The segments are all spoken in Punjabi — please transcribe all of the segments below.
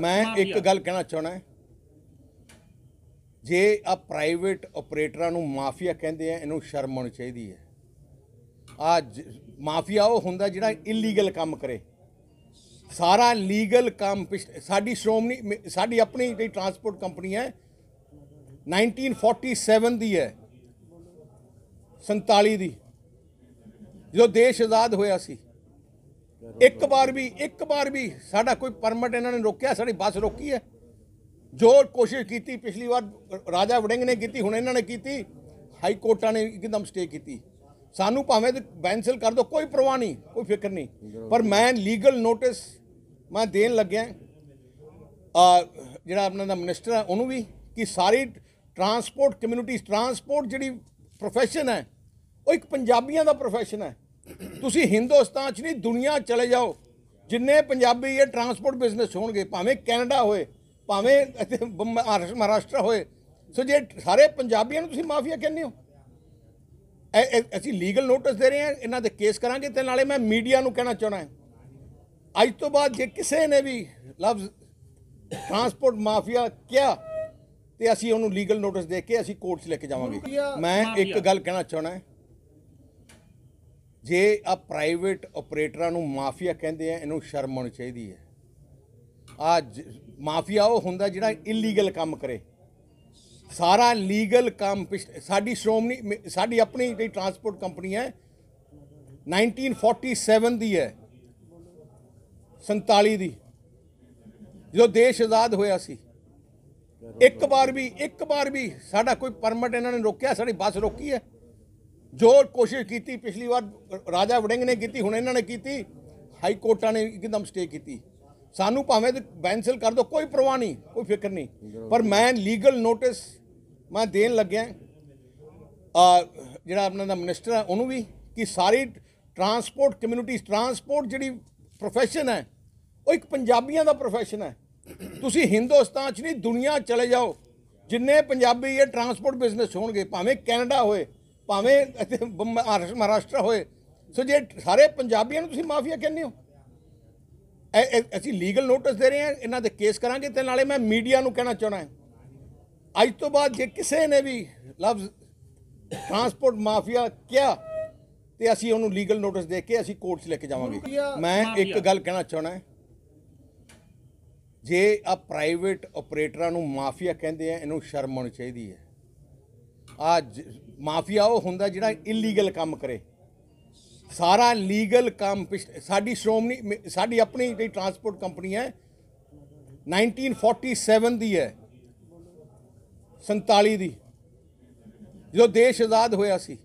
ਮੈਂ ਇੱਕ ਗੱਲ ਕਹਿਣਾ ਚਾਹਣਾ ਜੇ ਆ ਪ੍ਰਾਈਵੇਟ ਆਪਰੇਟਰਾਂ ਨੂੰ ਮਾਫੀਆ ਕਹਿੰਦੇ ਆ ਇਹਨੂੰ ਸ਼ਰਮ ਆਉਣੀ ਚਾਹੀਦੀ ਹੈ ਆ ਮਾਫੀਆ ਉਹ ਹੁੰਦਾ ਜਿਹੜਾ ਇਲੀਗਲ ਕੰਮ ਕਰੇ ਸਾਰਾ ਲੀਗਲ ਕੰਮ ਸਾਡੀ ਸ਼੍ਰੋਮਣੀ ਸਾਡੀ ਆਪਣੀ ਜਿਹੜੀ ਟਰਾਂਸਪੋਰਟ ਕੰਪਨੀ ਹੈ 1947 ਦੀ ਹੈ 47 ਦੀ ਜਦੋਂ ਦੇਸ਼ ਆਜ਼ਾਦ ਹੋਇਆ ਸੀ ਇੱਕ ਵਾਰ ਵੀ ਇੱਕ ਵਾਰ ਵੀ ਸਾਡਾ ਕੋਈ ਪਰਮਿਟ ਇਹਨਾਂ ਨੇ ਰੋਕਿਆ ਸਾਡੀ ਬੱਸ ਰੋਕੀ ਹੈ ਜੋ ਕੋਸ਼ਿਸ਼ ਕੀਤੀ ਪਿਛਲੀ ਵਾਰ ਰਾਜਾ ਵੜਿੰਗ ਨੇ ਕੀਤੀ ਹੁਣ ਇਹਨਾਂ ਨੇ ਕੀਤੀ ਹਾਈ ਕੋਰਟਾਂ ਨੇ ਇੱਕਦਮ ਸਟੇ ਕੀਤੀ ਸਾਨੂੰ ਭਾਵੇਂ ਬੈਂਸਲ ਕਰ ਦੋ ਕੋਈ ਪਰਵਾਹ ਨਹੀਂ ਕੋਈ ਫਿਕਰ ਨਹੀਂ ਪਰ ਮੈਂ ਲੀਗਲ ਨੋਟਿਸ ਮੈਂ ਦੇਣ ਲੱਗਿਆ ਆ ਜਿਹੜਾ ਆਪਣਾ ਦਾ ਮਿਨਿਸਟਰ ਹੈ ਉਹਨੂੰ ਵੀ ਕਿ ਸਾਰੀ ਟਰਾਂਸਪੋਰਟ ਕਮਿਊਨਿਟੀ ਟਰਾਂਸਪੋਰਟ ਜਿਹੜੀ ਪ੍ਰੋਫੈਸ਼ਨ ਹੈ ਉਹ ਇੱਕ ਪੰਜਾਬੀਆਂ ਦਾ ਪ੍ਰੋਫੈਸ਼ਨ ਹੈ ਤੁਸੀਂ ਹਿੰਦੁਸਤਾਨ 'ਚ ਨਹੀਂ ਦੁਨੀਆ ਚਲੇ ਜਾਓ ਜਿੰਨੇ ਪੰਜਾਬੀ ਇਹ ਟਰਾਂਸਪੋਰਟ ਬਿਜ਼ਨਸ ਹੋਣਗੇ ਭਾਵੇਂ ਕੈਨੇਡਾ ਹੋਏ ਭਾਵੇਂ ਮਹਾਰਾਸ਼ਟਰ ਹੋਏ ਸੋ ਜੇ ਸਾਰੇ ਪੰਜਾਬੀਆਂ ਨੂੰ ਤੁਸੀਂ ਮਾਫੀਆ ਕਹਿੰਦੇ ਹੋ ਅਸੀਂ ਲੀਗਲ ਨੋਟਿਸ ਦੇ ਰਹੇ ਹਾਂ ਇਹਨਾਂ ਦੇ ਕੇਸ ਕਰਾਂਗੇ ਤੇ ਨਾਲੇ ਮੈਂ ਮੀਡੀਆ ਨੂੰ ਕਹਿਣਾ ਚਾਹਣਾ ਅੱਜ ਤੋਂ ਬਾਅਦ ਜੇ ਕਿਸੇ ਨੇ ਵੀ ਲਫ਼ਜ਼ ਟਰਾਂਸਪੋਰਟ ਮਾਫੀਆ ਕਿਹਾ ਤੇ ਅਸੀਂ ਉਹਨੂੰ ਲੀਗਲ ਨੋਟਿਸ ਦੇ ਕੇ ਅਸੀਂ ਕੋਰਟ 'ਚ ਲੈ ਕੇ ਜਾਵਾਂਗੇ ਮੈਂ ਇੱਕ ਗੱਲ ਕਹਿਣਾ ਚਾਹਣਾ ਜੇ ਆ ਪ੍ਰਾਈਵੇਟ ਆਪਰੇਟਰਾਂ ਨੂੰ ਮਾਫੀਆ ਕਹਿੰਦੇ ਆ ਇਹਨੂੰ ਸ਼ਰਮ ਆਉਣੀ ਚਾਹੀਦੀ ਹੈ ਆ ਮਾਫੀਆ ਉਹ ਹੁੰਦਾ ਜਿਹੜਾ ਇਲੀਗਲ ਕੰਮ ਕਰੇ ਸਾਰਾ ਲੀਗਲ ਕੰਮ ਸਾਡੀ ਸ਼੍ਰੋਮਣੀ ਸਾਡੀ ਆਪਣੀ ਜਿਹੜੀ ਟਰਾਂਸਪੋਰਟ ਕੰਪਨੀ ਹੈ 1947 ਦੀ ਹੈ 47 ਦੀ ਜਦੋਂ ਦੇਸ਼ ਆਜ਼ਾਦ ਹੋਇਆ ਸੀ ਇੱਕ ਵਾਰ ਵੀ ਇੱਕ ਵਾਰ ਵੀ ਸਾਡਾ ਕੋਈ ਪਰਮਿਟ ਇਹਨਾਂ ਨੇ ਰੋਕਿਆ ਸਾਡੀ ਬੱਸ ਰੋਕੀ ਹੈ ਜੋ ਕੋਸ਼ਿਸ਼ ਕੀਤੀ ਪਿਛਲੀ ਵਾਰ ਰਾਜਾ ਵੜਿੰਗ ਨੇ ਕੀਤੀ ਹੁਣ ਇਹਨਾਂ ਨੇ ਕੀਤੀ ਹਾਈ ਕੋਰਟਾਂ ਨੇ ਇੱਕਦਮ ਸਟੇ ਕੀਤੀ ਸਾਨੂੰ ਭਾਵੇਂ ਬੈਂਸਲ ਕਰ ਦੋ ਕੋਈ ਪਰਵਾਹ ਨਹੀਂ ਕੋਈ ਫਿਕਰ ਨਹੀਂ ਪਰ ਮੈਂ ਲੀਗਲ ਨੋਟਿਸ ਮੈਂ ਦੇਣ ਲੱਗਿਆ ਆ ਜਿਹੜਾ ਆਪਣਾ ਦਾ ਮਿਨਿਸਟਰ ਹੈ ਉਹਨੂੰ ਵੀ ਕਿ ਸਾਰੀ ਟਰਾਂਸਪੋਰਟ ਕਮਿਊਨਿਟੀ ਟਰਾਂਸਪੋਰਟ ਜਿਹੜੀ profession ਹੈ ਉਹ ਇੱਕ ਪੰਜਾਬੀਆਂ ਦਾ profession ਹੈ ਤੁਸੀਂ ਹਿੰਦੁਸਤਾਨ 'ਚ ਨਹੀਂ ਦੁਨੀਆ ਚਲੇ ਜਾਓ ਜਿੰਨੇ ਪੰਜਾਬੀ ਇਹ ਟਰਾਂਸਪੋਰਟ ਬਿਜ਼ਨਸ ਹੋਣਗੇ ਭਾਵੇਂ ਕੈਨੇਡਾ ਹੋਏ ਭਾਵੇਂ ਇੱਥੇ ਮਹਾਰਾਸ਼ਟਰ ਮਹਾਰਾਸ਼ਟਰ ਹੋਏ ਸੋ ਜੇ ਸਾਰੇ ਪੰਜਾਬੀਆਂ ਨੂੰ ਤੁਸੀਂ ਮਾਫੀਆ ਕਹਿੰਦੇ ਹੋ ਅਸੀਂ ਲੀਗਲ ਨੋਟਿਸ ਦੇ ਰਹੇ ਹਾਂ ਇਹਨਾਂ ਦੇ ਕੇਸ ਕਰਾਂਗੇ ਤੇ ਨਾਲੇ ਮੈਂ ਮੀਡੀਆ ਨੂੰ ਕਹਿਣਾ ਚਾਹਣਾ ਅੱਜ ਤੋਂ ਬਾਅਦ ਜੇ ਕਿਸੇ ਨੇ ਵੀ ਲਫ਼ਜ਼ ਟਰਾਂਸਪੋਰਟ ਮਾਫੀਆ ਕਿਹਾ ਤੇ ਅਸੀਂ ਉਹਨੂੰ ਲੀਗਲ ਨੋਟਿਸ ਦੇ ਕੇ ਅਸੀਂ ਕੋਰਟ 'ਚ ਲੈ ਕੇ ਜਾਵਾਂਗੇ ਮੈਂ ਇੱਕ ਗੱਲ ਕਹਿਣਾ ਚਾਹਣਾ ਜੇ ਆ ਪ੍ਰਾਈਵੇਟ ਆਪਰੇਟਰਾਂ ਨੂੰ ਮਾਫੀਆ ਕਹਿੰਦੇ ਆ ਇਹਨੂੰ ਸ਼ਰਮ ਆਉਣੀ ਚਾਹੀਦੀ ਹੈ ਆ ਮਾਫੀਆ ਉਹ ਹੁੰਦਾ ਜਿਹੜਾ ਇਲੀਗਲ ਕੰਮ ਕਰੇ ਸਾਰਾ ਲੀਗਲ ਕੰਮ ਸਾਡੀ ਸ਼੍ਰੋਮਣੀ ਸਾਡੀ ਆਪਣੀ ਜਿਹੜੀ ਟਰਾਂਸਪੋਰਟ ਕੰਪਨੀ ਹੈ 1947 ਦੀ ਹੈ 47 ਦੀ ਜਦੋਂ ਦੇਸ਼ ਆਜ਼ਾਦ ਹੋਇਆ ਸੀ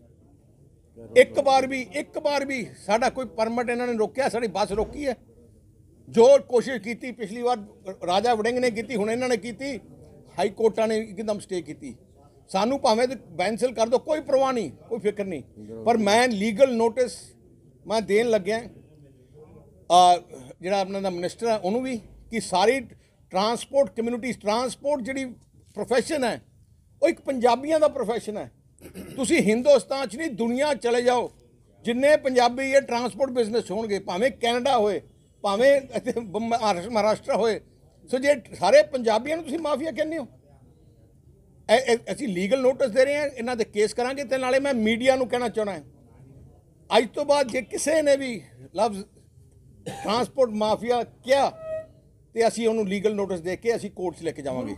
ਇੱਕ ਵਾਰ ਵੀ ਇੱਕ ਵਾਰ ਵੀ ਸਾਡਾ ਕੋਈ ਪਰਮਿਟ ਇਹਨਾਂ ਨੇ ਰੋਕਿਆ ਸਾਡੀ ਬੱਸ ਰੋਕੀ ਹੈ ਜੋ ਕੋਸ਼ਿਸ਼ ਕੀਤੀ ਪਿਛਲੀ ਵਾਰ ਰਾਜਾ ਵੜਿੰਗ ਨੇ ਕੀਤੀ ਹੁਣ ਇਹਨਾਂ ਨੇ ਕੀਤੀ ਹਾਈ ਕੋਰਟਾਂ ਨੇ ਇੱਕਦਮ ਸਟੇ ਕੀਤੀ ਸਾਨੂੰ ਭਾਵੇਂ ਬੈਂਸਲ ਕਰ ਦੋ ਕੋਈ ਪਰਵਾਹ ਨਹੀਂ ਕੋਈ ਫਿਕਰ ਨਹੀਂ ਪਰ ਮੈਂ ਲੀਗਲ ਨੋਟਿਸ ਮੈਂ ਦੇਣ ਲੱਗਿਆ ਆ ਜਿਹੜਾ ਆਪਣਾ ਦਾ ਮਿਨਿਸਟਰ ਹੈ ਉਹਨੂੰ ਵੀ ਕਿ ਸਾਰੀ ਟਰਾਂਸਪੋਰਟ ਕਮਿਊਨਿਟੀ ਟਰਾਂਸਪੋਰਟ ਜਿਹੜੀ profession ਹੈ ਉਹ ਇੱਕ ਪੰਜਾਬੀਆਂ ਦਾ profession ਹੈ ਤੁਸੀਂ ਹਿੰਦੁਸਤਾਨ 'ਚ ਨਹੀਂ ਦੁਨੀਆ ਚਲੇ ਜਾਓ ਜਿੰਨੇ ਪੰਜਾਬੀ ਇਹ ਟਰਾਂਸਪੋਰਟ ਬਿਜ਼ਨਸ ਹੋਣਗੇ ਭਾਵੇਂ ਕੈਨੇਡਾ ਹੋਏ ਭਾਵੇਂ ਮਹਾਰਾਸ਼ਟਰ ਹੋਏ ਸੋ ਜੇ ਸਾਰੇ ਪੰਜਾਬੀਆਂ ਨੂੰ ਤੁਸੀਂ ਮਾਫੀਆ ਕਹਿੰਦੇ ਹੋ ਅਸੀਂ ਲੀਗਲ ਨੋਟਿਸ ਦੇ ਰਹੇ ਹਾਂ ਇਹਨਾਂ ਦੇ ਕੇਸ ਕਰਾਂਗੇ ਤੇ ਨਾਲੇ ਮੈਂ ਮੀਡੀਆ ਨੂੰ ਕਹਿਣਾ ਚਾਹਣਾ ਅੱਜ ਤੋਂ ਬਾਅਦ ਜੇ ਕਿਸੇ ਨੇ ਵੀ ਲਫ਼ਜ਼ ਟਰਾਂਸਪੋਰਟ ਮਾਫੀਆ ਕਿਹਾ ਤੇ ਅਸੀਂ ਉਹਨੂੰ ਲੀਗਲ ਨੋਟਿਸ ਦੇ ਕੇ ਅਸੀਂ ਕੋਰਟ 'ਚ ਲੈ ਕੇ ਜਾਵਾਂਗੇ